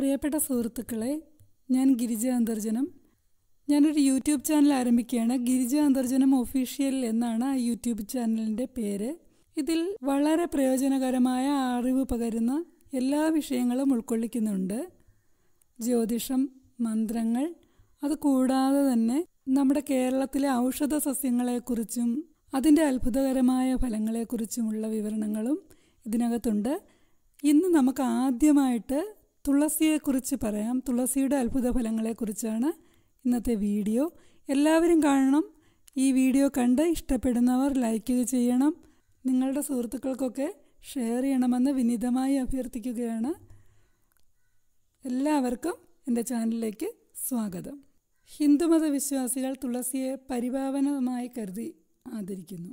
പ്രിയപ്പെട്ട സുഹൃത്തുക്കളെ ഞാൻ ഗിരിജ അന്തർജനം ഞാനൊരു യൂട്യൂബ് ചാനൽ ആരംഭിക്കുകയാണ് ഗിരിജ അന്തർജനം ഒഫീഷ്യൽ എന്നാണ് ആ യൂട്യൂബ് ചാനലിൻ്റെ പേര് ഇതിൽ വളരെ പ്രയോജനകരമായ അറിവ് പകരുന്ന എല്ലാ വിഷയങ്ങളും ഉൾക്കൊള്ളിക്കുന്നുണ്ട് ജ്യോതിഷം മന്ത്രങ്ങൾ അത് കൂടാതെ തന്നെ നമ്മുടെ കേരളത്തിലെ ഔഷധ സസ്യങ്ങളെക്കുറിച്ചും അതിൻ്റെ അത്ഭുതകരമായ ഫലങ്ങളെക്കുറിച്ചുമുള്ള വിവരണങ്ങളും ഇതിനകത്തുണ്ട് ഇന്ന് നമുക്ക് ആദ്യമായിട്ട് തുളസിയെക്കുറിച്ച് പറയാം തുളസിയുടെ അത്ഭുത ഫലങ്ങളെക്കുറിച്ചാണ് ഇന്നത്തെ വീഡിയോ എല്ലാവരും കാണണം ഈ വീഡിയോ കണ്ട് ഇഷ്ടപ്പെടുന്നവർ ലൈക്ക് ചെയ്യണം നിങ്ങളുടെ സുഹൃത്തുക്കൾക്കൊക്കെ ഷെയർ ചെയ്യണമെന്ന് വിനീതമായി അഭ്യർത്ഥിക്കുകയാണ് എല്ലാവർക്കും എൻ്റെ ചാനലിലേക്ക് സ്വാഗതം ഹിന്ദുമത വിശ്വാസികൾ തുളസിയെ പരിഭാവനമായി കരുതി ആദരിക്കുന്നു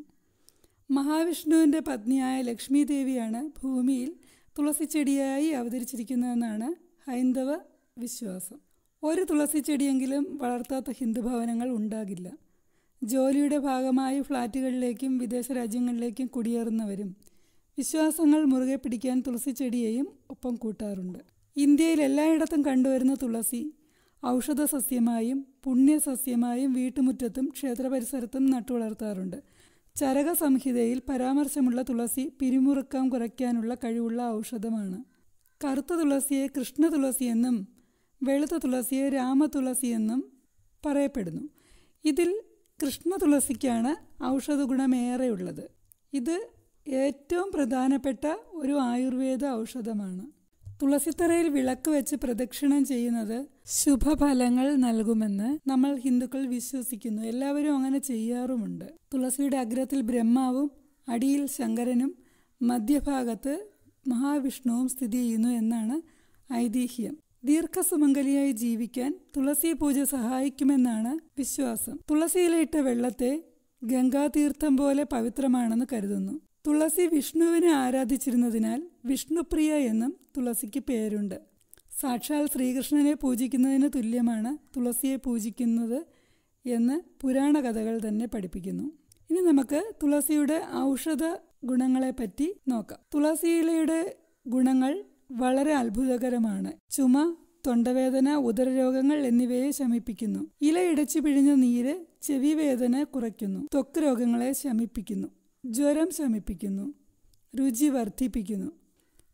മഹാവിഷ്ണുവിൻ്റെ പത്നിയായ ലക്ഷ്മി ദേവിയാണ് ഭൂമിയിൽ തുളസി ചെടിയായി അവതരിച്ചിരിക്കുന്നതെന്നാണ് ഹൈന്ദവ വിശ്വാസം ഒരു തുളസി ചെടിയെങ്കിലും വളർത്താത്ത ഹിന്ദു ഭവനങ്ങൾ ഉണ്ടാകില്ല ജോലിയുടെ ഭാഗമായി ഫ്ലാറ്റുകളിലേക്കും വിദേശ രാജ്യങ്ങളിലേക്കും കുടിയേറുന്നവരും വിശ്വാസങ്ങൾ മുറുകെ പിടിക്കാൻ തുളസി ചെടിയെയും ഒപ്പം കൂട്ടാറുണ്ട് ഇന്ത്യയിൽ എല്ലായിടത്തും കണ്ടുവരുന്ന തുളസി ഔഷധ സസ്യമായും പുണ്യസസ്യമായും വീട്ടുമുറ്റത്തും ക്ഷേത്ര പരിസരത്തും നട്ടുവളർത്താറുണ്ട് ചരക സംഹിതയിൽ പരാമർശമുള്ള തുളസി പിരിമുറുക്കം കുറയ്ക്കാനുള്ള കഴിവുള്ള ഔഷധമാണ് കറുത്ത തുളസിയെ കൃഷ്ണ തുളസിയെന്നും വെളുത്ത തുളസിയെ രാമതുളസി എന്നും പറയപ്പെടുന്നു ഇതിൽ കൃഷ്ണ തുളസിക്കാണ് ഔഷധഗുണമേറെയുള്ളത് ഇത് ഏറ്റവും പ്രധാനപ്പെട്ട ഒരു ആയുർവേദ ഔഷധമാണ് തുളസിത്തറയിൽ വിളക്ക് വെച്ച് പ്രദക്ഷിണം ചെയ്യുന്നത് ശുഭഫലങ്ങൾ നൽകുമെന്ന് നമ്മൾ ഹിന്ദുക്കൾ വിശ്വസിക്കുന്നു എല്ലാവരും അങ്ങനെ ചെയ്യാറുമുണ്ട് തുളസിയുടെ അഗ്രത്തിൽ ബ്രഹ്മാവും അടിയിൽ ശങ്കരനും മധ്യഭാഗത്ത് മഹാവിഷ്ണുവും സ്ഥിതി ചെയ്യുന്നു എന്നാണ് ഐതിഹ്യം ദീർഘസുമംഗലിയായി ജീവിക്കാൻ തുളസി പൂജ സഹായിക്കുമെന്നാണ് വിശ്വാസം തുളസിയിലിട്ട വെള്ളത്തെ ഗംഗാതീർത്ഥം പോലെ പവിത്രമാണെന്ന് കരുതുന്നു തുളസി വിഷ്ണുവിനെ ആരാധിച്ചിരുന്നതിനാൽ വിഷ്ണുപ്രിയ എന്നും തുളസിക്ക് പേരുണ്ട് സാക്ഷാൽ ശ്രീകൃഷ്ണനെ പൂജിക്കുന്നതിന് തുല്യമാണ് തുളസിയെ പൂജിക്കുന്നത് എന്ന് പുരാണ കഥകൾ തന്നെ പഠിപ്പിക്കുന്നു ഇനി നമുക്ക് തുളസിയുടെ ഔഷധ ഗുണങ്ങളെപ്പറ്റി നോക്കാം തുളസിയിലയുടെ ഗുണങ്ങൾ വളരെ അത്ഭുതകരമാണ് ചുമ തൊണ്ടവേദന ഉദരരോഗങ്ങൾ എന്നിവയെ ശമിപ്പിക്കുന്നു ഇല ഇടച്ചു പിഴിഞ്ഞ നീര് ചെവി വേദന കുറയ്ക്കുന്നു ത്വക്ക് രോഗങ്ങളെ ശമിപ്പിക്കുന്നു ജ്വരം ശമിപ്പിക്കുന്നു രുചി വർദ്ധിപ്പിക്കുന്നു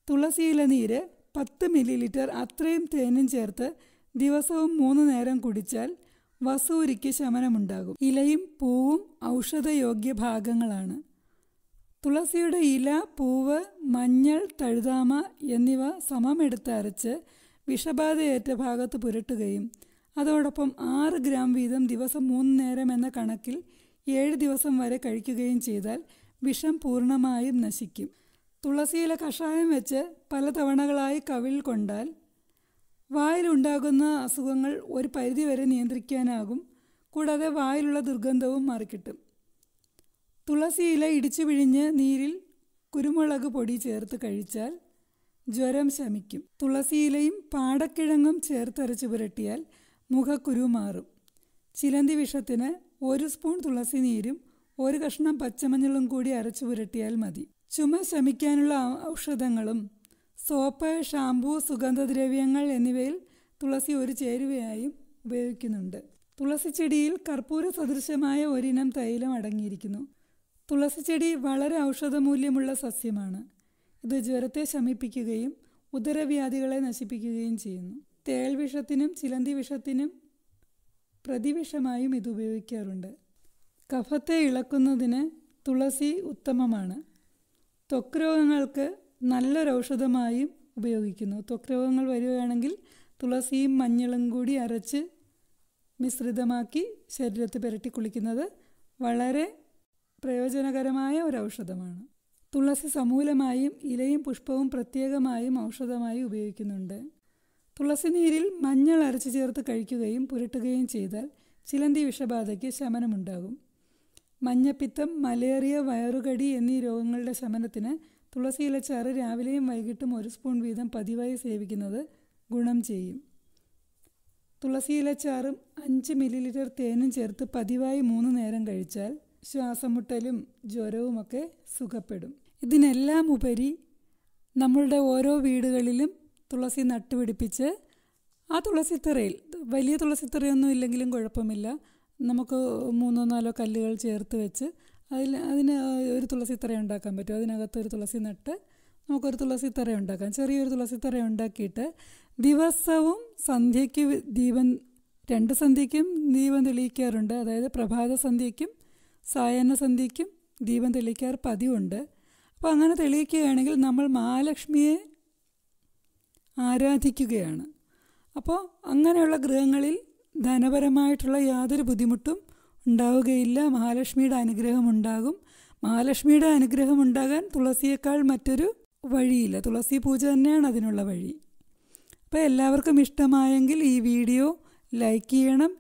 തുളസിയില നീര് പത്ത് മില്ലി ലിറ്റർ അത്രയും തേനും ചേർത്ത് ദിവസവും മൂന്ന് നേരം കുടിച്ചാൽ വസൂരിക്ക് ശമനമുണ്ടാകും ഇലയും പൂവും ഔഷധയോഗ്യ ഭാഗങ്ങളാണ് തുളസിയുടെ ഇല പൂവ് മഞ്ഞൾ തഴുതാമ എന്നിവ സമമെടുത്ത് അരച്ച് വിഷബാധയേറ്റ ഭാഗത്ത് പുരട്ടുകയും അതോടൊപ്പം ആറ് ഗ്രാം വീതം ദിവസം മൂന്ന് നേരം എന്ന കണക്കിൽ ഏഴ് ദിവസം വരെ കഴിക്കുകയും ചെയ്താൽ വിഷം പൂർണ്ണമായും നശിക്കും തുളസിയില കഷായം വെച്ച് പല തവണകളായി കവിൽ കൊണ്ടാൽ വായിലുണ്ടാകുന്ന അസുഖങ്ങൾ ഒരു പരിധിവരെ നിയന്ത്രിക്കാനാകും കൂടാതെ വായിലുള്ള ദുർഗന്ധവും മാറിക്കിട്ടും തുളസിയില ഇടിച്ചു പിഴിഞ്ഞ് നീരിൽ കുരുമുളക് പൊടി ചേർത്ത് കഴിച്ചാൽ ജ്വരം ശമിക്കും തുളസിയിലയും പാടക്കിഴങ്ങും ചേർത്തരച്ച് പുരട്ടിയാൽ മുഖക്കുരു മാറും ചിലന്തി വിഷത്തിന് ഒരു സ്പൂൺ തുളസി നീരും ഒരു കഷ്ണം പച്ചമഞ്ഞളും കൂടി അരച്ചു പുരട്ടിയാൽ മതി ചുമ ശമിക്കാനുള്ള ഔഷധങ്ങളും സോപ്പ് ഷാംപൂ സുഗന്ധദ്രവ്യങ്ങൾ എന്നിവയിൽ തുളസി ഒരു ചേരുവയായും ഉപയോഗിക്കുന്നുണ്ട് തുളസി ചെടിയിൽ കർപ്പൂര സദൃശമായ ഒരിനം തൈലം അടങ്ങിയിരിക്കുന്നു തുളസി ചെടി വളരെ ഔഷധമൂല്യമുള്ള സസ്യമാണ് ഇത് ജ്വരത്തെ ശമിപ്പിക്കുകയും ഉദരവ്യാധികളെ നശിപ്പിക്കുകയും ചെയ്യുന്നു തേൾ വിഷത്തിനും ചിലന്തി വിഷത്തിനും പ്രതിവിഷമായും ഇത് ഉപയോഗിക്കാറുണ്ട് കഫത്തെ ഇളക്കുന്നതിന് തുളസി ഉത്തമമാണ് ത്വക്ക് രോഗങ്ങൾക്ക് നല്ലൊരു ഉപയോഗിക്കുന്നു ത്വക്ക് രോഗങ്ങൾ വരികയാണെങ്കിൽ തുളസിയും മഞ്ഞളും കൂടി അരച്ച് മിശ്രിതമാക്കി ശരീരത്ത് പുരട്ടി കുളിക്കുന്നത് വളരെ പ്രയോജനകരമായ ഒരു ഔഷധമാണ് തുളസി സമൂലമായും ഇലയും പുഷ്പവും പ്രത്യേകമായും ഔഷധമായി ഉപയോഗിക്കുന്നുണ്ട് തുളസി നീരിൽ മഞ്ഞൾ അരച്ചു ചേർത്ത് കഴിക്കുകയും പുരട്ടുകയും ചെയ്താൽ ചിലന്തി വിഷബാധയ്ക്ക് ശമനമുണ്ടാകും മഞ്ഞപ്പിത്തം മലേറിയ വയറുകടി എന്നീ രോഗങ്ങളുടെ ശമനത്തിന് ചാറ് രാവിലെയും വൈകിട്ടും ഒരു സ്പൂൺ വീതം പതിവായി സേവിക്കുന്നത് ഗുണം ചെയ്യും ചാറും അഞ്ച് മില്ലി ലിറ്റർ തേനും ചേർത്ത് പതിവായി മൂന്ന് നേരം കഴിച്ചാൽ ശ്വാസമുട്ടലും ജ്വരവുമൊക്കെ സുഖപ്പെടും ഇതിനെല്ലാം ഉപരി നമ്മളുടെ ഓരോ വീടുകളിലും തുളസി നട്ടുപിടിപ്പിച്ച് ആ തുളസിത്തറയിൽ വലിയ തുളസിത്തറയൊന്നും ഇല്ലെങ്കിലും കുഴപ്പമില്ല നമുക്ക് മൂന്നോ നാലോ കല്ലുകൾ ചേർത്ത് വെച്ച് അതിൽ അതിന് ഒരു തുളസി തറ ഉണ്ടാക്കാൻ പറ്റും അതിനകത്ത് ഒരു തുളസി നട്ട് നമുക്കൊരു തുളസി തറ ഉണ്ടാക്കാം ചെറിയൊരു തുളസി തറ ഉണ്ടാക്കിയിട്ട് ദിവസവും സന്ധ്യയ്ക്ക് ദീപം രണ്ട് സന്ധ്യയ്ക്കും ദീപം തെളിയിക്കാറുണ്ട് അതായത് പ്രഭാത സന്ധ്യയ്ക്കും സായാഹ്ന സന്ധ്യയ്ക്കും ദീപം തെളിയിക്കാറ് പതിവുണ്ട് അപ്പോൾ അങ്ങനെ തെളിയിക്കുകയാണെങ്കിൽ നമ്മൾ മഹാലക്ഷ്മിയെ ആരാധിക്കുകയാണ് അപ്പോൾ അങ്ങനെയുള്ള ഗൃഹങ്ങളിൽ ധനപരമായിട്ടുള്ള യാതൊരു ബുദ്ധിമുട്ടും ഉണ്ടാവുകയില്ല മഹാലക്ഷ്മിയുടെ അനുഗ്രഹം ഉണ്ടാകും മഹാലക്ഷ്മിയുടെ അനുഗ്രഹം ഉണ്ടാകാൻ തുളസിയേക്കാൾ മറ്റൊരു വഴിയില്ല തുളസി പൂജ തന്നെയാണ് അതിനുള്ള വഴി അപ്പോൾ എല്ലാവർക്കും ഇഷ്ടമായെങ്കിൽ ഈ വീഡിയോ ലൈക്ക് ചെയ്യണം